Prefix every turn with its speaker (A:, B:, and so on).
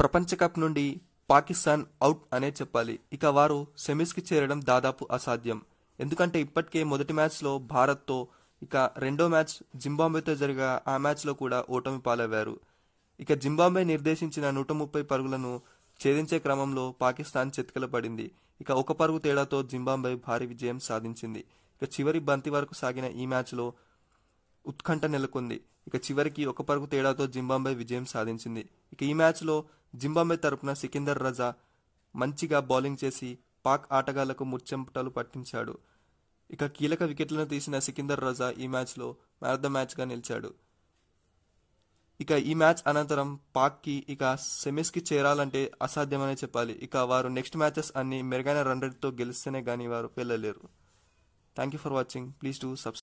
A: ప్రపంచ కప్ నుండి పాకిస్తాన్ అవుట్ అనే చెప్పాలి ఇక వారు సెమీస్కి చేరడం దాదాపు అసాధ్యం ఎందుకంటే ఇప్పటికే మొదటి మ్యాచ్లో భారత్తో ఇక రెండో మ్యాచ్ జింబాబేతో జరిగా ఆ మ్యాచ్లో కూడా ఓటమి పాలవ్వారు ఇక జింబాబే నిర్దేశించిన నూట ముప్పై పరుగులను ఛేదించే క్రమంలో పాకిస్తాన్ చెతికల పడింది ఇక ఒక పరుగు తేడాతో జింబాబే భారీ విజయం సాధించింది ఇక చివరి బంతి వరకు సాగిన ఈ మ్యాచ్లో ఉత్కంఠ నెలకొంది ఇక చివరికి ఒక పరుగు తేడాతో జింబాబే విజయం సాధించింది ఇక ఈ మ్యాచ్లో జింబాబే తరపున సికిందర్ రజా మంచిగా బౌలింగ్ చేసి పాక్ ఆటగాళ్లకు ముచ్చెంపటలు పట్టించాడు ఇక కీలక వికెట్లను తీసిన సికిందర్ రజా ఈ మ్యాచ్లో మ్యాన్ ఆఫ్ ద మ్యాచ్గా నిలిచాడు ఇక ఈ మ్యాచ్ అనంతరం పాక్కి ఇక సెమీస్కి చేరాలంటే అసాధ్యమనే చెప్పాలి ఇక వారు నెక్స్ట్ మ్యాచెస్ అన్ని మెరుగైన రన్ రేట్తో గెలిస్తేనే కానీ వారు వెళ్ళలేరు thank you for watching please to subscribe